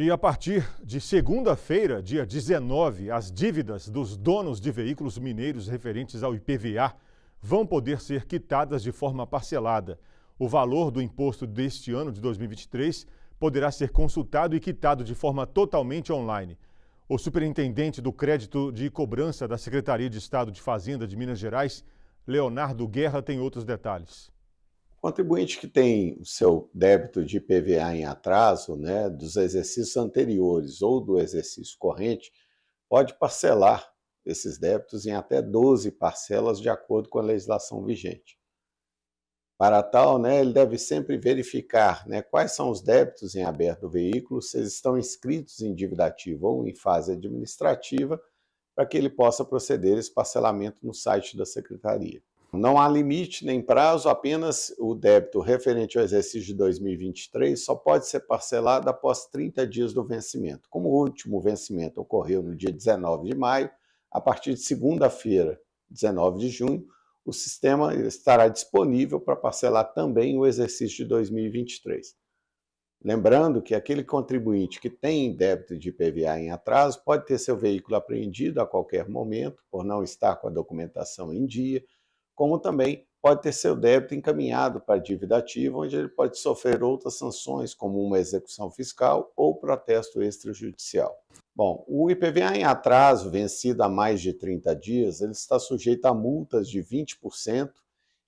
E a partir de segunda-feira, dia 19, as dívidas dos donos de veículos mineiros referentes ao IPVA vão poder ser quitadas de forma parcelada. O valor do imposto deste ano de 2023 poderá ser consultado e quitado de forma totalmente online. O superintendente do crédito de cobrança da Secretaria de Estado de Fazenda de Minas Gerais, Leonardo Guerra, tem outros detalhes. Contribuinte que tem o seu débito de IPVA em atraso, né, dos exercícios anteriores ou do exercício corrente, pode parcelar esses débitos em até 12 parcelas de acordo com a legislação vigente. Para tal, né, ele deve sempre verificar né, quais são os débitos em aberto do veículo, se eles estão inscritos em dívida ativa ou em fase administrativa, para que ele possa proceder esse parcelamento no site da secretaria. Não há limite nem prazo, apenas o débito referente ao exercício de 2023 só pode ser parcelado após 30 dias do vencimento. Como o último vencimento ocorreu no dia 19 de maio, a partir de segunda-feira, 19 de junho, o sistema estará disponível para parcelar também o exercício de 2023. Lembrando que aquele contribuinte que tem débito de IPVA em atraso pode ter seu veículo apreendido a qualquer momento por não estar com a documentação em dia como também pode ter seu débito encaminhado para a dívida ativa, onde ele pode sofrer outras sanções, como uma execução fiscal ou protesto extrajudicial. Bom, o IPVA em atraso, vencido há mais de 30 dias, ele está sujeito a multas de 20%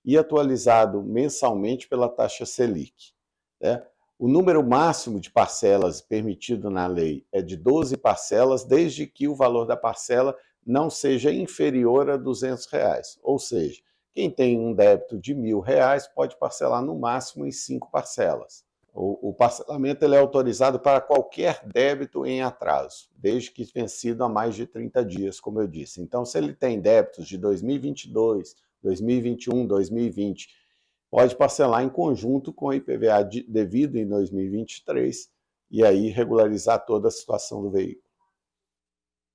e atualizado mensalmente pela taxa Selic. Né? O número máximo de parcelas permitido na lei é de 12 parcelas, desde que o valor da parcela não seja inferior a R$ 200, reais, ou seja, quem tem um débito de mil reais pode parcelar no máximo em cinco parcelas. O, o parcelamento ele é autorizado para qualquer débito em atraso, desde que vencido há mais de 30 dias, como eu disse. Então, se ele tem débitos de 2022, 2021, 2020, pode parcelar em conjunto com o IPVA devido em 2023 e aí regularizar toda a situação do veículo.